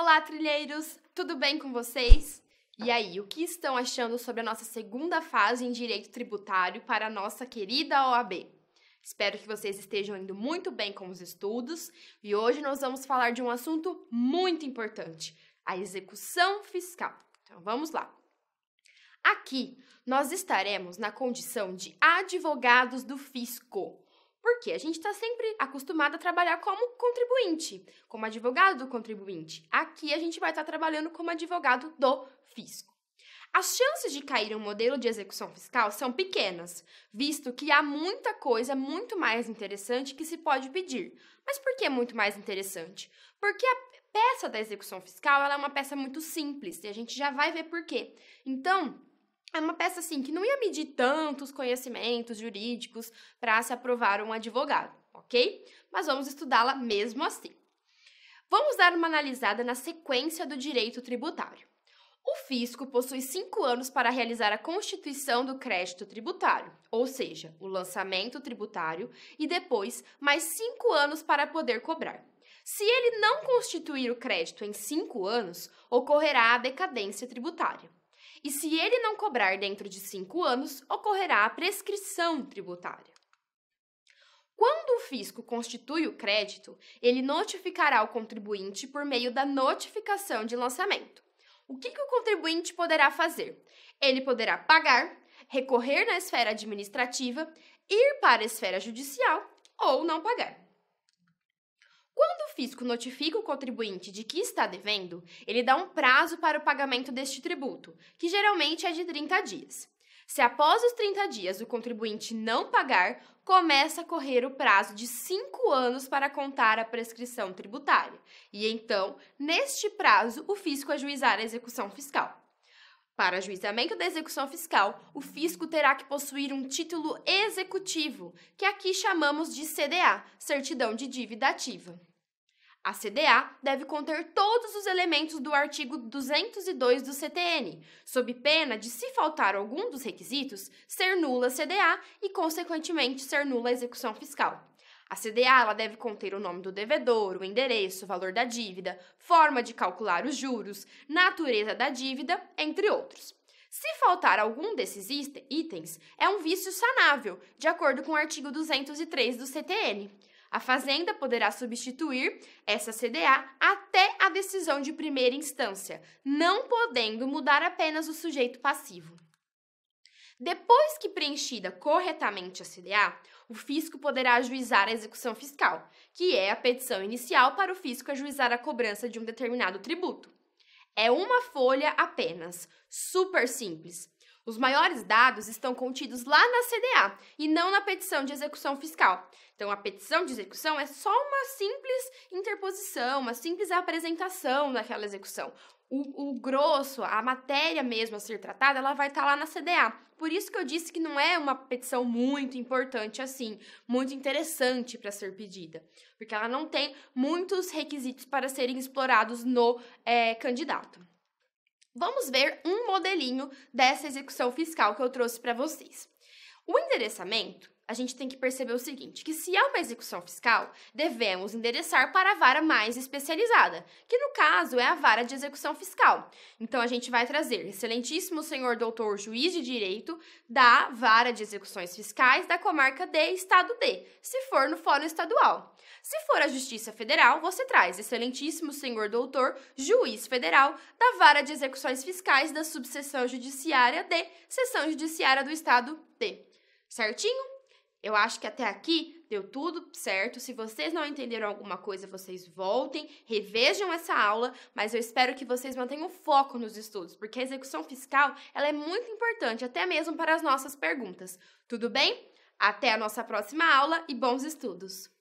Olá, trilheiros! Tudo bem com vocês? E aí, o que estão achando sobre a nossa segunda fase em direito tributário para a nossa querida OAB? Espero que vocês estejam indo muito bem com os estudos e hoje nós vamos falar de um assunto muito importante: a execução fiscal. Então vamos lá! Aqui nós estaremos na condição de advogados do fisco porque a gente está sempre acostumado a trabalhar como contribuinte, como advogado do contribuinte. Aqui a gente vai estar tá trabalhando como advogado do fisco. As chances de cair um modelo de execução fiscal são pequenas, visto que há muita coisa muito mais interessante que se pode pedir. Mas por que muito mais interessante? Porque a peça da execução fiscal é uma peça muito simples e a gente já vai ver por quê. Então, é uma peça assim que não ia medir tantos conhecimentos jurídicos para se aprovar um advogado, ok? Mas vamos estudá-la mesmo assim. Vamos dar uma analisada na sequência do direito tributário. O fisco possui cinco anos para realizar a constituição do crédito tributário, ou seja, o lançamento tributário, e depois mais cinco anos para poder cobrar. Se ele não constituir o crédito em cinco anos, ocorrerá a decadência tributária. E se ele não cobrar dentro de cinco anos, ocorrerá a prescrição tributária. Quando o fisco constitui o crédito, ele notificará o contribuinte por meio da notificação de lançamento. O que, que o contribuinte poderá fazer? Ele poderá pagar, recorrer na esfera administrativa, ir para a esfera judicial ou não pagar fisco notifica o contribuinte de que está devendo, ele dá um prazo para o pagamento deste tributo, que geralmente é de 30 dias. Se após os 30 dias o contribuinte não pagar, começa a correr o prazo de 5 anos para contar a prescrição tributária. E então, neste prazo, o fisco ajuizar a execução fiscal. Para ajuizamento da execução fiscal, o fisco terá que possuir um título executivo, que aqui chamamos de CDA, certidão de dívida ativa. A CDA deve conter todos os elementos do artigo 202 do CTN, sob pena de, se faltar algum dos requisitos, ser nula a CDA e, consequentemente, ser nula a execução fiscal. A CDA ela deve conter o nome do devedor, o endereço, o valor da dívida, forma de calcular os juros, natureza da dívida, entre outros. Se faltar algum desses itens, é um vício sanável, de acordo com o artigo 203 do CTN. A Fazenda poderá substituir essa CDA até a decisão de primeira instância, não podendo mudar apenas o sujeito passivo. Depois que preenchida corretamente a CDA, o fisco poderá ajuizar a execução fiscal, que é a petição inicial para o fisco ajuizar a cobrança de um determinado tributo. É uma folha apenas, super simples, os maiores dados estão contidos lá na CDA e não na petição de execução fiscal. Então, a petição de execução é só uma simples interposição, uma simples apresentação daquela execução. O, o, grosso, a matéria mesmo a ser tratada, ela vai estar tá lá na CDA. Por isso que eu disse que não é uma petição muito importante assim, muito interessante para ser pedida, porque ela não tem muitos requisitos para serem explorados no é, candidato. Vamos ver um modelinho dessa execução fiscal que eu trouxe para vocês. O endereçamento a gente tem que perceber o seguinte, que se é uma execução fiscal, devemos endereçar para a vara mais especializada, que no caso é a vara de execução fiscal. Então a gente vai trazer excelentíssimo senhor doutor juiz de direito da vara de execuções fiscais da comarca D, estado D, se for no fórum estadual. Se for a Justiça Federal, você traz excelentíssimo senhor doutor juiz federal da vara de execuções fiscais da subseção judiciária D, seção judiciária do estado D. Certinho? Eu acho que até aqui deu tudo certo. Se vocês não entenderam alguma coisa, vocês voltem, revejam essa aula, mas eu espero que vocês mantenham foco nos estudos, porque a execução fiscal ela é muito importante, até mesmo para as nossas perguntas. Tudo bem? Até a nossa próxima aula e bons estudos!